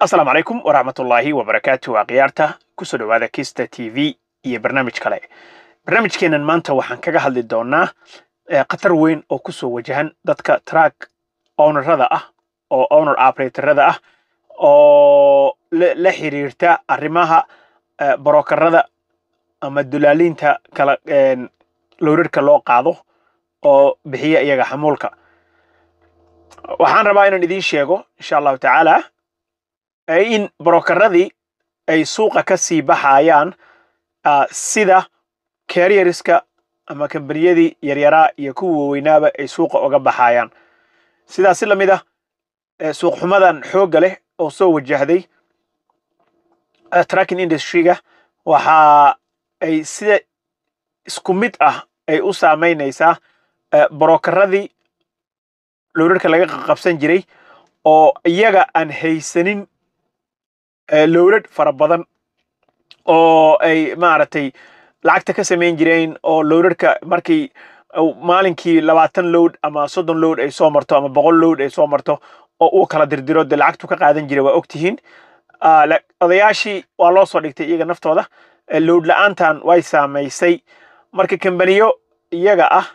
asalaamu calaykum waraxmatullaahi wabarakaatu waa khiyaarta kusoo dhowaada kista t v iyo barnaamij kale barnaamijkeennan maanta waxaan kaga hadli doonaa eh, khatar weyn oo kusoo wajahan dadka track ownarada ah oo owner operatorada ah oo la xiriirta arrimaha eh, barokarada ama dulaaliinta kala eh, lowrirka loo qaado oo bixiya iyaga xamuulka waxaan rabaa inaan idiin sheego insha allahu tacaala in brokaradii ay suuqa ka sii baxayaan sida carrierska ama kambaniyadii yaryaraa iyo kuwa waaweynaba ay suuqa uga baxayaan sidaasi lamid ah e, suuq xumadan xoogga leh oo soo wajahday e, tracking industryga waxa ay sida isku mid ah ay u saameyneysaa e, brokaradii lorarka laga qabsan jiray oo iyaga aan haysanin lowrad fara badan oo ay maaragtay lacagta ka sameyn jireen oo lowrarhka markii maalinkii labaatan load ama soddon load ay soo marto ama boqol lowd ay soo marto oo uu kala dirdiro de lacagtu ka qaadan jiray waa ogtihiin ah, odayaashii waa loo soo dhigtay iyaga naftooda lowd la-aantan way saamaysay marka kambaniyo iyaga ah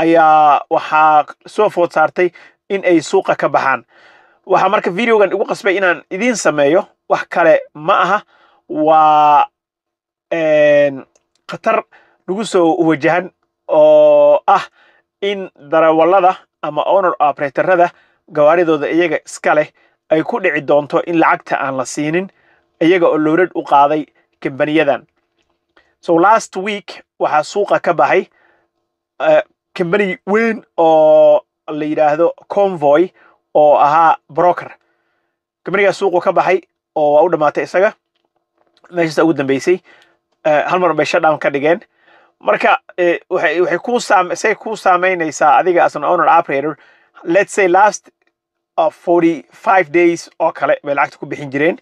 ayaa waxaa soo food saartay in ay suuqa ka baxaan waxaa marka videogan igu qasbay inaan idiin sameeyo wax kale ma aha waa khatar nagu soo wajahan oo ah in darawallada ama honor operatorada gawaaridooda iyaga iska leh ay ku dhici doonto in lacagta aan la siinin iyaga oo lowrad u qaaday kambaniyadan so last week waxaa suuqa ka baxay eh, kambani weyn oo la yidhaahdo convoy oo ahaa broker gamarigaa suuqu ka baxay oo waa u dhamaatay isaga meeshaasa ugu dambeysay eh, hal mar bay shutdown ka dhigeen marka eh, waxay ku say ku saamaynaysaa adiga as an owner operator let's say last ah, forty five days oo kale bay lacagta ku bixin jireen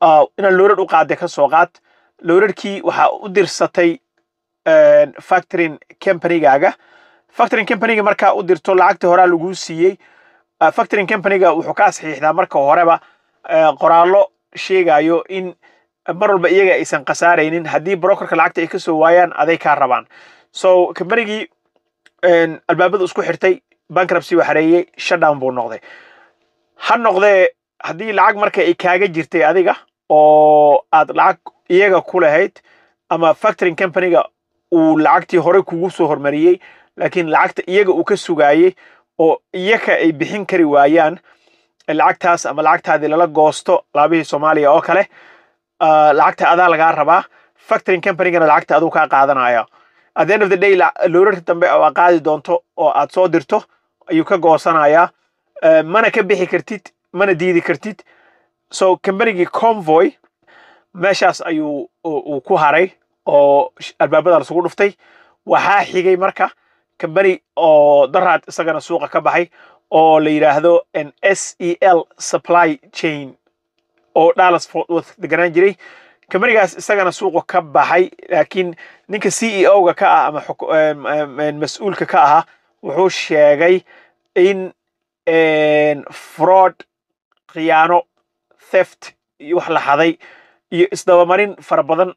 ah, inaan loorad u qaaday ka qaad loorarkii waxaa u dirsatay eh, factoring companygaaga factoring companyga markaa u dirto lacagtii horaa laguu siiyey Ah, factoring companyga wuxuu ka saxiixdaa marka horeba eh, qoraallo sheegayo in mar walba iyaga aysan khasaaraynin haddii brokerka lacagta ay ka soo waayaan aday kaa rabaan so combanygii albaabadu isku xirtay bankruptcy waa xareeyey shutdown buu noqday ha noqdee haddii lacag marka ay kaaga jirtay adiga oo aad lacag iyaga ku lahayd ama factoring companyga uu lacagtii horey kugu soo hormariyey laakiin lacagta iyaga uu ka sugaayey oo iyaka ay bixin kari waayaan lacagtaas ama lacagtaadii lala goosto laabihii soomaaliya oo kale ah, lacagta adaa lagaa rabaa factoring companygana lacagta aduu kaa qaadanaya at the end of the day loorarka dambe oo aad qaadi doonto oo aad soo dirto ayuu ka goosanayaa eh, mana ka bixi kartid mana diidi kartid so combanygii convoy meeshaas ayuu uu ku haray oo albaabada lasugu dhuftay waxaa xigay marka ka beri oo daraad isagana suuqa ka baxay oo la yidhaahdo s e l supply chain oo dallas fortworth deganaan jiray kambanigaas isagana suuqu ka baxay laakiin ninka c e o ga ka ah ama mas-uulka ka ahaa wuxuu sheegay in fraud khiyaano theft iyo wax la xaday iyo isdabamarin fara badan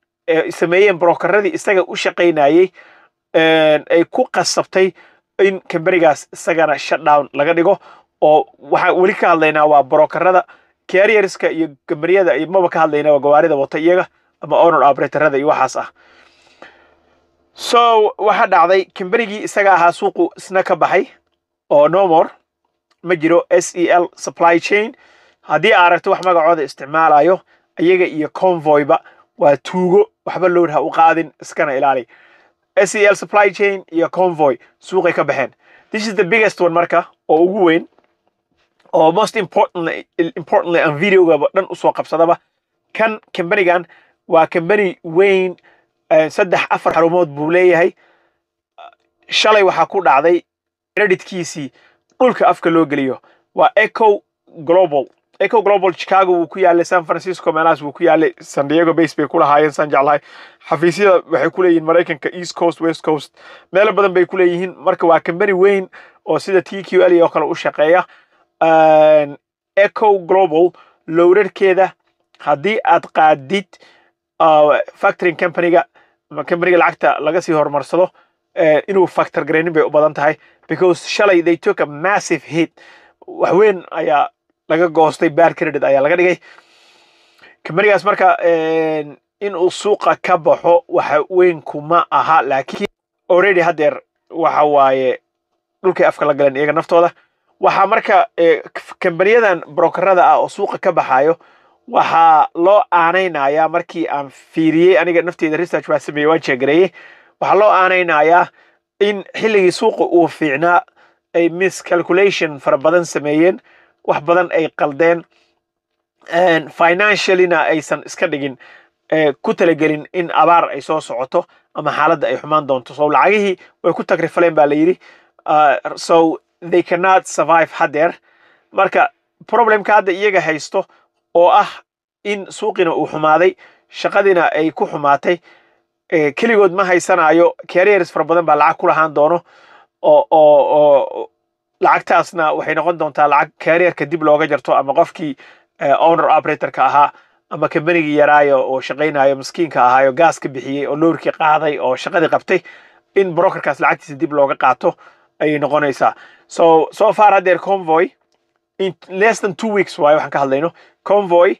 sameeyeen brokaradii isaga u shaqaynayey ay ku qasabtay in kamberigaas isagana shutdown laga dhigo oo waxaa weli ka hadlaynaa waa brokerada carrierska iyo gambariyada maba ka hadlayna waa gawaarida wata iyaga ama honor operatorada iyo waxaas ah so waxaa dhacday kamberigii isaga ahaa suuqu isna ka baxay oo nomor ma jiro s e l supply chain haddii aa aragto wax magacooda isticmaalayo iyaga iyo convoyba waa tuugo waxba loodha u qaadin iskana ilaali sel supply chain iyo convoy suuqay ka baxeen this is the biggest one marka oo ugu weyn oo most importantly aan videogaba dhan usoo qabsadaba kan kambanigan waa kambani weyn eh, saddex afar xarumood buu leeyahay shalay waxaa ku dhacday creditkiisii dhulka afka loo geliyo waa eco global eco global chicago wuu ku yaalay san francisco meelahaas wuu ku yaalay san diego base bay ku san jeclahay xafiisyada waxay ku leeyihiin maraykanka east coast west coast meelo badan bay ku leeyihiin marka waa kambani weyn oo sida t q l oo kale u shaqeeya eco global lowrarhkeeda haddii aad qaadid ah, factoring companyga companiga lacagta laga sii horumarsado inuu factor garaynin bay u badan tahay because shalay they took a massive hit wax ayaa laga goostay bad credit ayaa laga dhigay kambanigaas marka in uu suuqa ka baxo waxa weyn kuma aha laakiin already haddeer waxa waaye dhulkay afka la galeen iyaga naftooda waxaa marka kambaniyadan brokerada ah oo suuqa ka baxayo waxaa loo aanaynayaa markii aan fiiriyey aniga nafteeda research baa sameeyey waan sheegareeyey waxaa loo aanaynayaa in xilligii suuqa uu fiicnaa ay miscalculation fara badan sameeyeen wax badan ay qaldeen financiallyna aysan iska dhigin e, ku talagelin in abaar ay soo socoto ama xaaladda ay xumaan doonto so lacagihii way ku tagrifaleen baa la yidhi ah, so they cannot survive hadeer marka problemka hadda iyaga haysto oo ah in suuqina uu xumaaday shaqadiina ay ku xumaatay e, keligood ma haysanayo carriers fara badan baa lacag ku lahaan doono oo oo oo lacagtaasna waxay noqon doontaa lacag karrierka dib looga jarto ama qofkii eh, owner operatorka ahaa ama kambanigii yaraayo oo shaqaynayo maskiinka ahaayo gaas ka bixiyey oo loorkii qaaday oo shaqadii qabtay in brokerkaas lacagtiisa dib looga qaato ayay noqonaysaa so so far haddeer convoy in less than two weeks waayo waxaan ka hadlayno convoy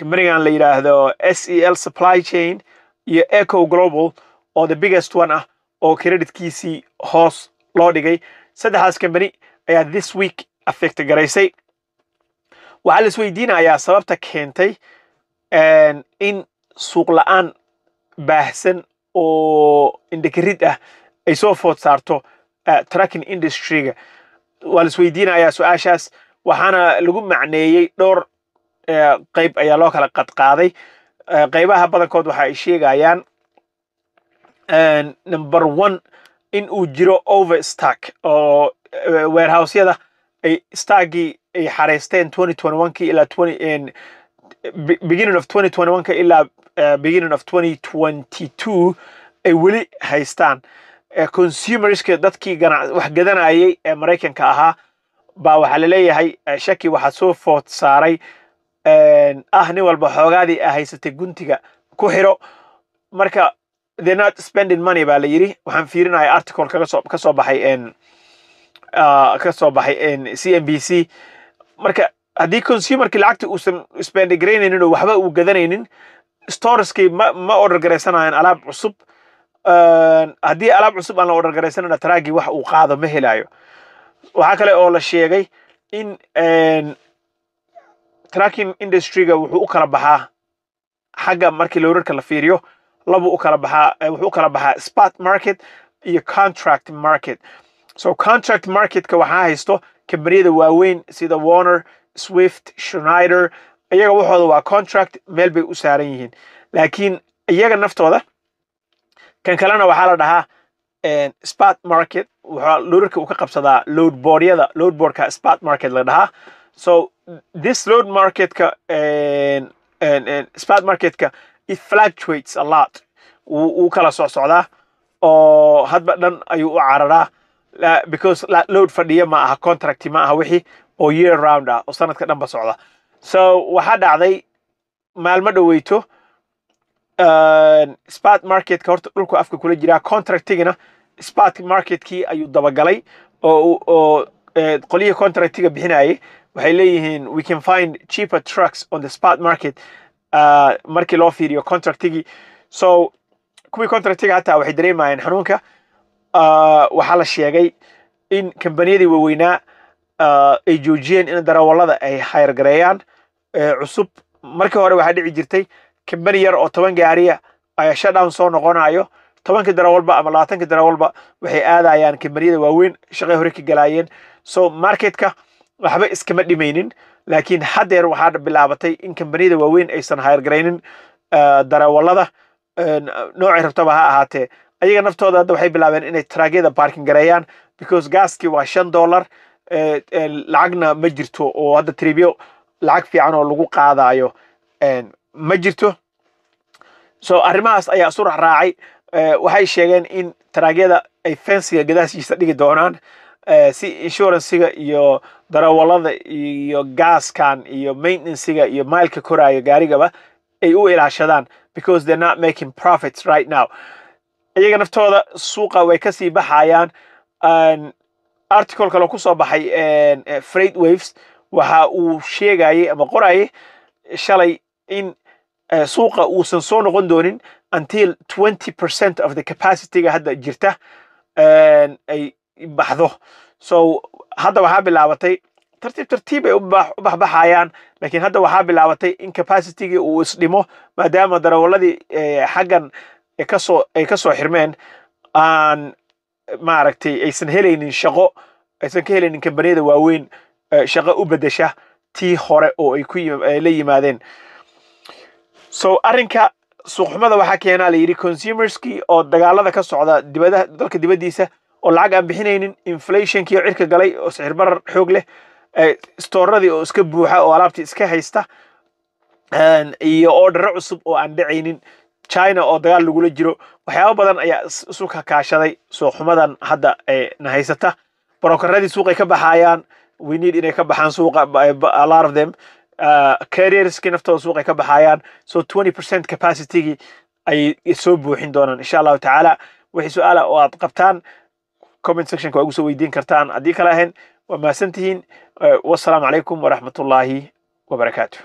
kambanigan la yidhaahdo s e l supply chain iyo eco global oo the biggest one ah oo creditkiisii hoos loo dhigay saddexaas kambani ayaa this week affect garaysay waxaa las weydiinayaa sababta keentay in suuq la-aan baahsan oo indhakarid ah ay soo food saarto eh, tracking industryga waa las weydiinayaa su-aashaas waxaana lagu macneeyey dhowr eh, qayb ayaa loo kala qadqaaday eh, qaybaha badankood waxa ay sheegayaan number one in uu jiro over stark oo e, warehousyada ay starkii ay xareysteen ki ilaa beginning of ka ilaa e, beginning of ay weli haystaan e, consumerska dadkii wax gadanayay ee maraykanka ahaa baa waxaa laleeyahay shaki waxaa soo food saaray ah nin walba xoogaadii ahaysatay ah guntiga ku xiro marka they're not spending money baa la yidhi waxaan fiirinaya article kasoo kasoo baxay ka soo baxay uh, c m b c marka haddii consumerkii lacagta uusan spendegraynaynin oo waxba uu gadanaynin storeskii ma order garaysanayaan alaab cusub haddii alaab cusub aan la order garaysanana taraagii wax uu qaado ma helayo waxaa kale oo la sheegay in tracking industryga wuxuu u kala baxaa xagga markii lowrarka la fiiriyo labu u kala baxaa eh, wuxuu u kala baxaa spot market iyo contract market so contract marketka waxaa haysto kambaniyada waaweyn sida warner swift schneider iyaga waxooda waa contract meel bay u saaran yihiin laakiin iyaga naftooda kan kalena waxaa la dhahaa eh, spot market waxaa loorarka uu ka qabsadaa load boardyada spot market la dhahaa so this load marketka eh, spot marketka it fluctuates a lot wuu kala soo socdaa oo hadba dhan ayuu u cararaa because load fadhiya ma aha contract ma aha wixii oo year round ah oo sanadka dhanba socda so waxaa dhacday maalmo dhaweyto uh, spart marketka horta dhulku afka kula jiraa contractigana spart marketkii ayuu dabagalay oo e, qolihii contractiga bixinayay waxay leeyihiin we can find cheaper trucks on the spart market Uh, markii loo fiiriyo contractigii so kuwii contractiga hataa waxay dareemayeen xanuunka uh, waxaa la sheegay in kambaniyadii waaweynaa uh, ay joojiyeen in darawallada ay hayrgareeyaan cusub markii hore waxaa dhici jirtay kambani yar oo toban gaariya ayaa shutdown soo noqonayo tobankii darawalba ama labaatankii darawalba waxay aadayaan kambaniyada waaweyn shaqay hore ka galaayeen so marketka waxba iskama dhimaynin laakiin haddeer waxaa bilaabatay in kambaniyada waaweyn aysan hayrgaraynin eh, darawalada eh, noocay rabtaba ha ahaatee ayaga naftooda hadda waxay bilaabeen inay traagyada baarkin gareeyaan because gaaskii waa shan dollar eh, lacagna ma jirto oo hadda tribyo lacag fiican oo lagu qaadayo ma jirto so arrimahaas ayaa surax raacay waxay sheegeen in traagyada ay fensiga gadaashiisa dhigi doonaan Eh, si insuransiga iyo darawalada iyo gaaskan iyo maintenancega iyo mailka koraayo gaarigaba ay u ilaashadaan because they're not making profits right now iyaga naftooda suuqa way kasii baxayaan article kaloo kusoo baxay eh, freight waves waxa uu sheegayay ama qorayay shalay in eh, suuqa uusan soo noqon doonin until twenty percent of the capacityga hadda jirta ay baxdo so hadda waxaa bilaabatay tartiib tartiib ay u baxbaxayaan laakiin hadda waxaa bilaabatay in capacitigii uu isdhimo maadaama darawaladii eh, xaggan kasoo ay kasoo xirmeen aan maaragtay aysan helaynin shaqo aysan ka helaynin kambaniyada waaweyn eh, shaqo u bedesha tii hore oo ay ku eh, la yimaadeen so arrinka suuqxumada waxaa keenaa la yidhi consumerskii oo dagaalada ka socda dibada dalka dibaddiisa oo lacag aan bixinaynin inflationkii oo cirka galay oo sicir barar xoog leh stooradii oo iska buuxa oo alaabtii iska haysta iyo oodharo cusub oo aan dhacaynin china oo dagaal lagula jiro waxyaaba badan ayaa isu kakaashaday suuq hadda na haysata barokaradii suuqay ka baxaayaan winiid inay ka baxaan suuqa lot of them ah, carrierski naftooda suuqay ka baxaayaan so twenty percent capacitygii ayay soo buuxin doonaan insha allahu tacaala wixii su-aala oo aad qabtaan comment sectionka waa igu soo weydiin kartaan haddii kale ahayn waa mahadsantihiin wasalaamu calaykum waraxmatullaahi wabarakaatu